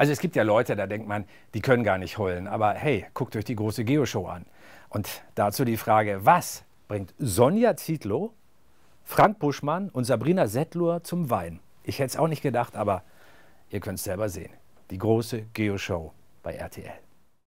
Also es gibt ja Leute, da denkt man, die können gar nicht heulen. Aber hey, guckt euch die große Geo-Show an. Und dazu die Frage, was bringt Sonja Zietlow, Frank Buschmann und Sabrina Settlur zum Wein? Ich hätte es auch nicht gedacht, aber ihr könnt es selber sehen. Die große Geo-Show bei RTL.